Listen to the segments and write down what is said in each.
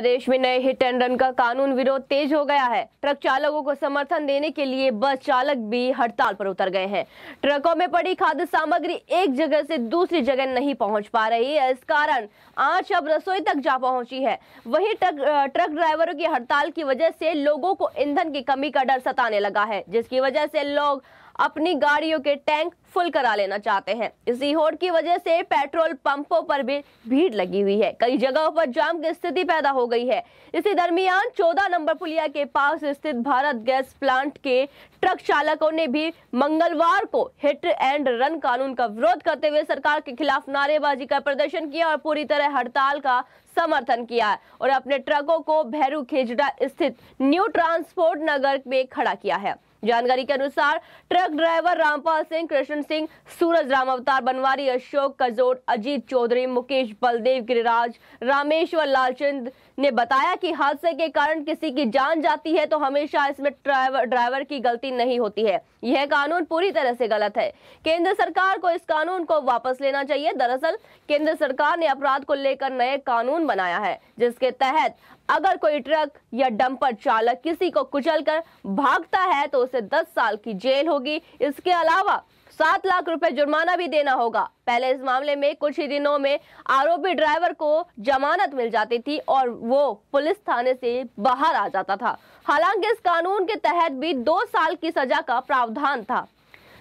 प्रदेश में नए hit and run का कानून विरोध तेज हो गया है ट्रक चालकों को समर्थन देने के लिए बस चालक भी हड़ताल पर उतर गए हैं ट्रकों में पड़ी खाद्य सामग्री एक जगह से दूसरी जगह नहीं पहुंच पा रही है इस कारण आज अब रसोई तक जा पहुंची है वही ट्रक ट्रक ड्राइवरों की हड़ताल की वजह से लोगों को ईंधन की कमी का डर सताने लगा है जिसकी वजह से लोग अपनी गाड़ियों के टैंक फुल करा लेना चाहते हैं इसी होड़ की वजह से पेट्रोल पंपों पर भी भीड़ लगी हुई है कई जगहों पर जाम की स्थिति पैदा हो गई है इसी दरमियान 14 नंबर पुलिया के पास स्थित भारत गैस प्लांट के ट्रक चालकों ने भी मंगलवार को हिट एंड रन कानून का विरोध करते हुए सरकार के खिलाफ नारेबाजी का प्रदर्शन किया और पूरी तरह हड़ताल का समर्थन किया और अपने ट्रकों को भैरू खेजड़ा स्थित न्यू ट्रांसपोर्ट नगर में खड़ा किया है जानकारी के अनुसार ट्रक ड्राइवर रामपाल सिंह कृष्ण सिंह सूरज राम अवतार बनवारी अशोक कजोर अजीत चौधरी मुकेश बलदेव गिरिराज रामेश्वर लालचंद ने बताया कि हादसे के कारण किसी की जान जाती है तो हमेशा इसमें ड्राइवर ड्राइवर की गलती नहीं होती है यह कानून पूरी तरह से गलत है केंद्र सरकार को इस कानून को वापस लेना चाहिए दरअसल केंद्र सरकार ने अपराध को लेकर नए कानून बनाया है जिसके तहत अगर कोई ट्रक या डंपर चालक किसी को कुचल कर भागता है तो से 10 साल की जेल होगी इसके अलावा सात लाख रुपए जुर्माना भी देना होगा पहले इस मामले में कुछ ही दिनों में आरोपी ड्राइवर को जमानत मिल जाती थी और वो पुलिस थाने से बाहर आ जाता था हालांकि इस कानून के तहत भी दो साल की सजा का प्रावधान था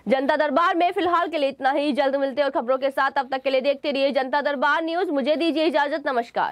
जनता दरबार में फिलहाल के लिए इतना ही जल्द मिलते और खबरों के साथ अब तक के लिए देखते रहिए जनता दरबार न्यूज मुझे दीजिए इजाजत नमस्कार